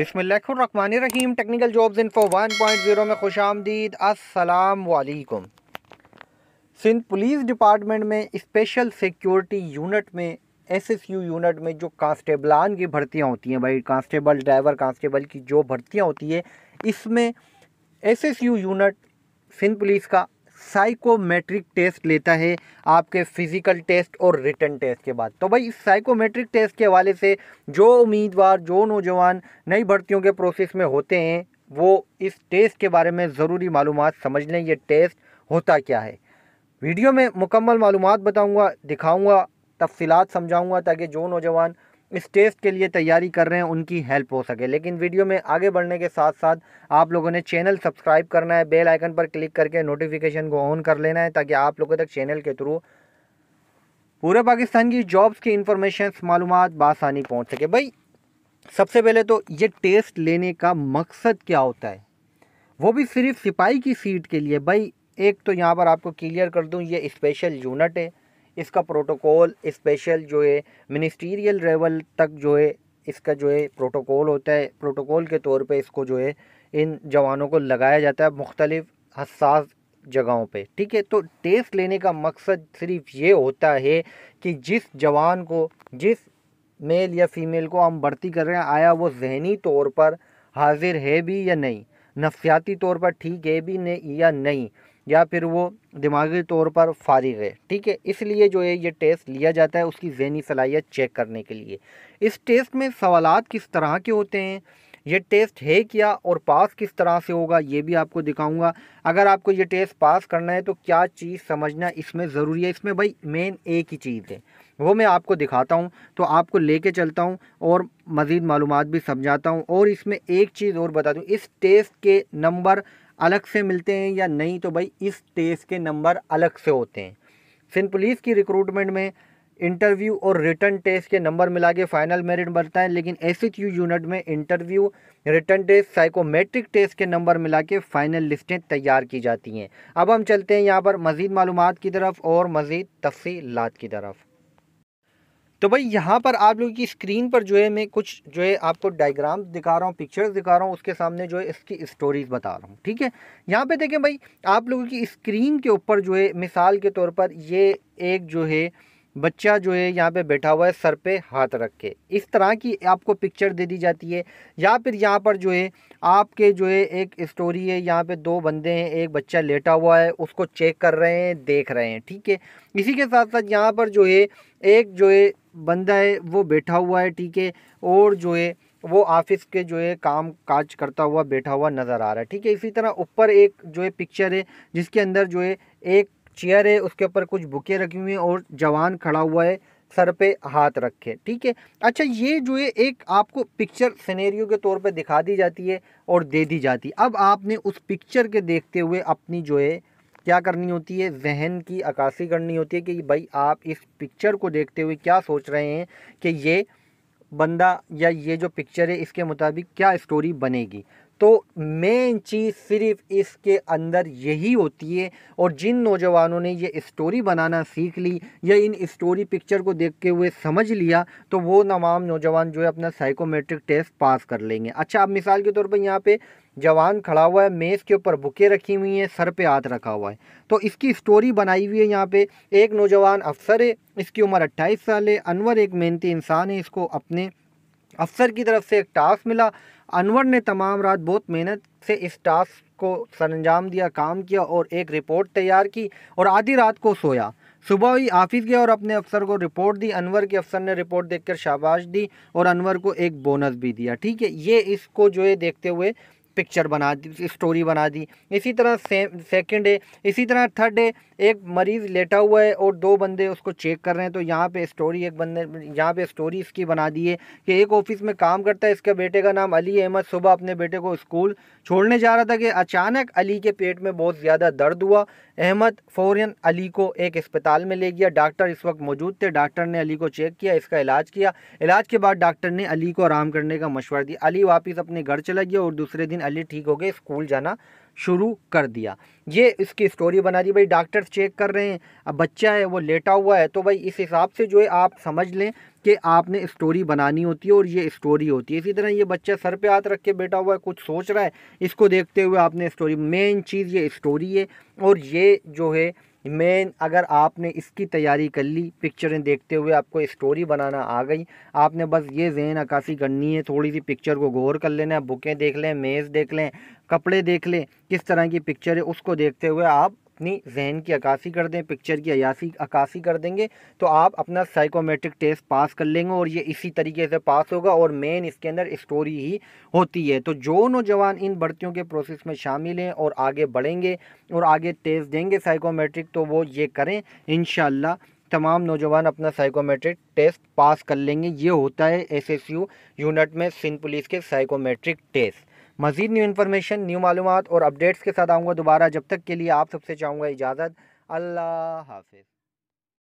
रहीम technical jobs info one point zero में खुश आमदीद असलकुम सिंध पुलिस डिपार्टमेंट में स्पेशल सिक्योरिटी यूनिट में एस एस यू यूनिट में जो कांस्टेबलान की भर्तियाँ होती हैं भाई कांस्टेबल ड्राइवर कांस्टेबल की जो भर्तियाँ होती है इसमें S S U unit Sindh police का साइकोमेट्रिक टेस्ट लेता है आपके फिज़िकल टेस्ट और रिटर्न टेस्ट के बाद तो भाई इस साइकोमेट्रिक टेस्ट के हवाले से जो उम्मीदवार जो नौजवान नई भर्तियों के प्रोसेस में होते हैं वो इस टेस्ट के बारे में ज़रूरी मालूम समझ लें ये टेस्ट होता क्या है वीडियो में मुकम्मल मालूम बताऊँगा दिखाऊँगा तफसीत समझाऊँगा ताकि जो नौजवान इस टेस्ट के लिए तैयारी कर रहे हैं उनकी हेल्प हो सके लेकिन वीडियो में आगे बढ़ने के साथ साथ आप लोगों ने चैनल सब्सक्राइब करना है बेल आइकन पर क्लिक करके नोटिफिकेशन को ऑन कर लेना है ताकि आप लोगों तक चैनल के थ्रू पूरे पाकिस्तान की जॉब्स की इंफॉर्मेशन मालूम बासानी पहुँच सके भाई सबसे पहले तो ये टेस्ट लेने का मकसद क्या होता है वो भी सिर्फ सिपाही की सीट के लिए भाई एक तो यहाँ पर आपको क्लियर कर दूँ ये स्पेशल यूनिट है इसका प्रोटोकॉल स्पेशल जो है मिनिस्टीरियल लेवल तक जो है इसका जो है प्रोटोकॉल होता है प्रोटोकॉल के तौर पे इसको जो है इन जवानों को लगाया जाता है मुख्तलिफ़ हसास जगहों पे ठीक है तो टेस्ट लेने का मकसद सिर्फ ये होता है कि जिस जवान को जिस मेल या फीमेल को हम भर्ती कर रहे हैं आया वो जहनी तौर पर हाजिर है भी या नहीं नफसियाती तौर पर ठीक है भी नहीं या नहीं या फिर वो दिमागी तौर पर फारिग है ठीक है इसलिए जो है ये टेस्ट लिया जाता है उसकी जहनी सलाहियत चेक करने के लिए इस टेस्ट में सवाल किस तरह के होते हैं ये टेस्ट है क्या और पास किस तरह से होगा ये भी आपको दिखाऊंगा अगर आपको ये टेस्ट पास करना है तो क्या चीज़ समझना इसमें ज़रूरी है इसमें भाई मेन एक ही चीज़ है वो मैं आपको दिखाता हूँ तो आपको लेके चलता हूँ और मज़ीद मालूम भी समझाता हूँ और इसमें एक चीज़ और बता दूँ इस टेस्ट के नंबर अलग से मिलते हैं या नहीं तो भाई इस टेस्ट के नंबर अलग से होते हैं सिंध पुलिस की रिक्रूटमेंट में इंटरव्यू और रिटर्न टेस्ट के नंबर मिला के फाइनल मेरिट बनता है लेकिन एस एच यू यूनिट में interview written test psychometric test के नंबर मिला के फाइनल लिस्टें तैयार की जाती हैं अब हम चलते हैं यहाँ पर मज़ीद मालूम की तरफ और मज़ीद तफसीलात की तरफ तो भाई यहाँ पर आप लोगों की स्क्रीन पर जो है मैं कुछ जो है आपको डायग्राम दिखा रहा हूँ पिक्चर्स दिखा रहा हूँ उसके सामने जो है इसकी स्टोरीज बता रहा हूँ ठीक है यहाँ पे देखें भाई आप लोगों की स्क्रीन के ऊपर जो है मिसाल के तौर पर ये एक जो है बच्चा जो है यहाँ पे बैठा हुआ है सर पे हाथ रख के इस तरह की आपको पिक्चर दे दी जाती है या फिर यहाँ पर जो है आपके जो है एक स्टोरी है यहाँ पे दो बंदे हैं एक बच्चा लेटा हुआ है उसको चेक कर रहे हैं देख रहे हैं ठीक है इसी के साथ साथ यहाँ पर जो है एक जो है बंदा है वो बैठा हुआ है ठीक है और जो है वो ऑफिस के जो है काम काज करता हुआ बैठा हुआ नज़र आ रहा है ठीक है इसी तरह ऊपर एक जो है पिक्चर है जिसके अंदर जो है एक चेयर है उसके ऊपर कुछ बुके रखी हुई हैं और जवान खड़ा हुआ है सर पे हाथ रखे ठीक है अच्छा ये जो है एक आपको पिक्चर सिनेरियो के तौर पे दिखा दी जाती है और दे दी जाती है अब आपने उस पिक्चर के देखते हुए अपनी जो है क्या करनी होती है जहन की अक्सी करनी होती है कि भाई आप इस पिक्चर को देखते हुए क्या सोच रहे हैं कि ये बंदा या ये जो पिक्चर है इसके मुताबिक क्या स्टोरी बनेगी तो मेन चीज़ सिर्फ इसके अंदर यही होती है और जिन नौजवानों ने ये स्टोरी बनाना सीख ली या इन स्टोरी पिक्चर को देखते हुए समझ लिया तो वो तमाम नौजवान जो है अपना साइकोमेट्रिक टेस्ट पास कर लेंगे अच्छा आप मिसाल के तौर पर यहाँ पे जवान खड़ा हुआ है मेज़ के ऊपर बुके रखी हुई हैं सर पे हाथ रखा हुआ है तो इसकी स्टोरी बनाई हुई है यहाँ पे एक नौजवान अफसर है इसकी उम्र 28 साल है अनवर एक मेहनती इंसान है इसको अपने अफसर की तरफ से एक टास्क मिला अनवर ने तमाम रात बहुत मेहनत से इस टास्क को अंजाम दिया काम किया और एक रिपोर्ट तैयार की और आधी रात को सोया सुबह ही ऑफिस गया और अपने अफसर को रिपोर्ट दी अनवर के अफसर ने रिपोर्ट देखकर शाबाश दी और अनवर को एक बोनस भी दिया ठीक है ये इसको जो है देखते हुए पिक्चर बना दी स्टोरी बना दी इसी तरह से सेकेंड डे इसी तरह थर्ड डे एक मरीज़ लेटा हुआ है और दो बंदे उसको चेक कर रहे हैं तो यहाँ पे स्टोरी एक बंदे यहाँ पे स्टोरी इसकी बना दी है कि एक ऑफिस में काम करता है इसके बेटे का नाम अली अहमद सुबह अपने बेटे को स्कूल छोड़ने जा रहा था कि अचानक अली के पेट में बहुत ज़्यादा दर्द हुआ अहमद फ़ौर अली को एक अस्पताल में ले गया डॉक्टर इस वक्त मौजूद थे डॉक्टर ने अली को चेक किया इसका इलाज किया इलाज के बाद डॉक्टर ने अली को आराम करने का मशवरा दिया अली वापस अपने घर चला गया और दूसरे दिन अली ठीक हो गए स्कूल जाना शुरू कर दिया ये इसकी स्टोरी बना दी भाई डॉक्टर्स चेक कर रहे हैं अब बच्चा है वो लेटा हुआ है तो भाई इस हिसाब से जो है आप समझ लें कि आपने स्टोरी बनानी होती है और ये स्टोरी होती है इसी तरह ये बच्चा सर पे हाथ रख के बैठा हुआ है कुछ सोच रहा है इसको देखते हुए आपने स्टोरी मेन चीज़ ये स्टोरी है और ये जो है मेन अगर आपने इसकी तैयारी कर ली पिक्चरें देखते हुए आपको स्टोरी बनाना आ गई आपने बस ये जहन अक्सी करनी है थोड़ी सी पिक्चर को गौर कर लेना बुकें देख लें मेज़ देख लें कपड़े देख लें किस तरह की पिक्चर है उसको देखते हुए आप अपनी जहन की अक्सी कर दें पिक्चर की अयासी अक्सी कर देंगे तो आप अपना साइकोमेट्रिक टेस्ट पास कर लेंगे और ये इसी तरीके से पास होगा और मेन इसके अंदर स्टोरी ही होती है तो जो नौजवान इन भर्तियों के प्रोसेस में शामिल हैं और आगे बढ़ेंगे और आगे टेस्ट देंगे साइकोमेट्रिक तो वो ये करें इन तमाम नौजवान अपना साइकोमेट्रिक टेस्ट पास कर लेंगे ये होता है एसएसयू यूनिट में सिंध पुलिस के साइकोमेट्रिक टेस्ट मजीद न्यू इन्फॉर्मेशन न्यू मालूम और अपडेट्स के साथ आऊँगा दोबारा जब तक के लिए आप सबसे चाहूँगा इजाज़त अल्लाह हाफिज़